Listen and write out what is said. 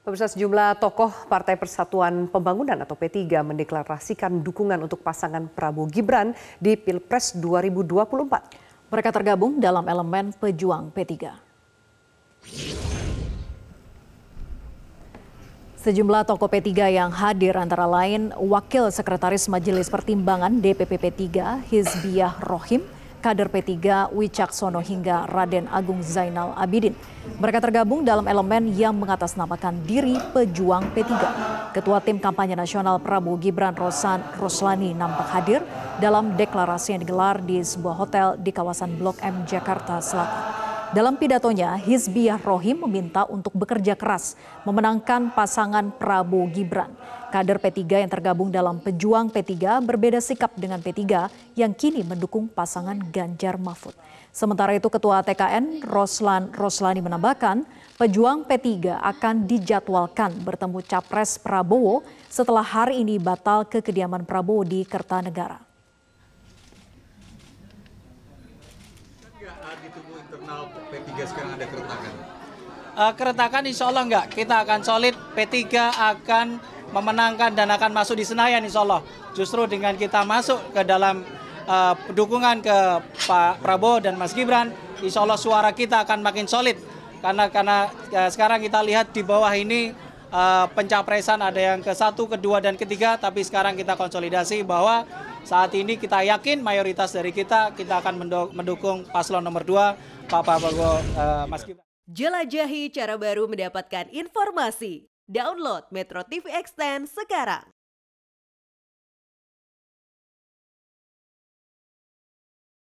Pemirsa sejumlah tokoh Partai Persatuan Pembangunan atau P3 mendeklarasikan dukungan untuk pasangan Prabowo Gibran di Pilpres 2024. Mereka tergabung dalam elemen pejuang P3. Sejumlah tokoh P3 yang hadir antara lain Wakil Sekretaris Majelis Pertimbangan DPP P3 Hizbiyah Rohim, kader P3 Wicaksono hingga Raden Agung Zainal Abidin. Mereka tergabung dalam elemen yang mengatasnamakan diri pejuang P3. Ketua Tim Kampanye Nasional Prabowo Gibran Rosan Roslani nampak hadir dalam deklarasi yang digelar di sebuah hotel di kawasan Blok M, Jakarta Selatan. Dalam pidatonya, Hizbiyah Rohim meminta untuk bekerja keras memenangkan pasangan Prabowo Gibran. Kader P3 yang tergabung dalam pejuang P3 berbeda sikap dengan P3 yang kini mendukung pasangan Ganjar Mahfud. Sementara itu Ketua TKN Roslan Roslani menambahkan pejuang P3 akan dijadwalkan bertemu Capres Prabowo setelah hari ini batal ke kediaman Prabowo di Kertanegara. Eh, di tubuh internal P3 sekarang ada keretakan? Uh, keretakan insya Allah enggak. Kita akan solid, P3 akan memenangkan dan akan masuk di Senayan insya Allah. Justru dengan kita masuk ke dalam uh, dukungan ke Pak Prabowo dan Mas Gibran, insya Allah suara kita akan makin solid. Karena karena uh, sekarang kita lihat di bawah ini uh, pencapresan ada yang ke satu, kedua, dan ketiga, tapi sekarang kita konsolidasi bahwa saat ini kita yakin mayoritas dari kita kita akan mendukung paslon nomor 2 Pak Prabowo uh, Mas Gibran. Jelajahi cara baru mendapatkan informasi. Download Metro TV Extend sekarang.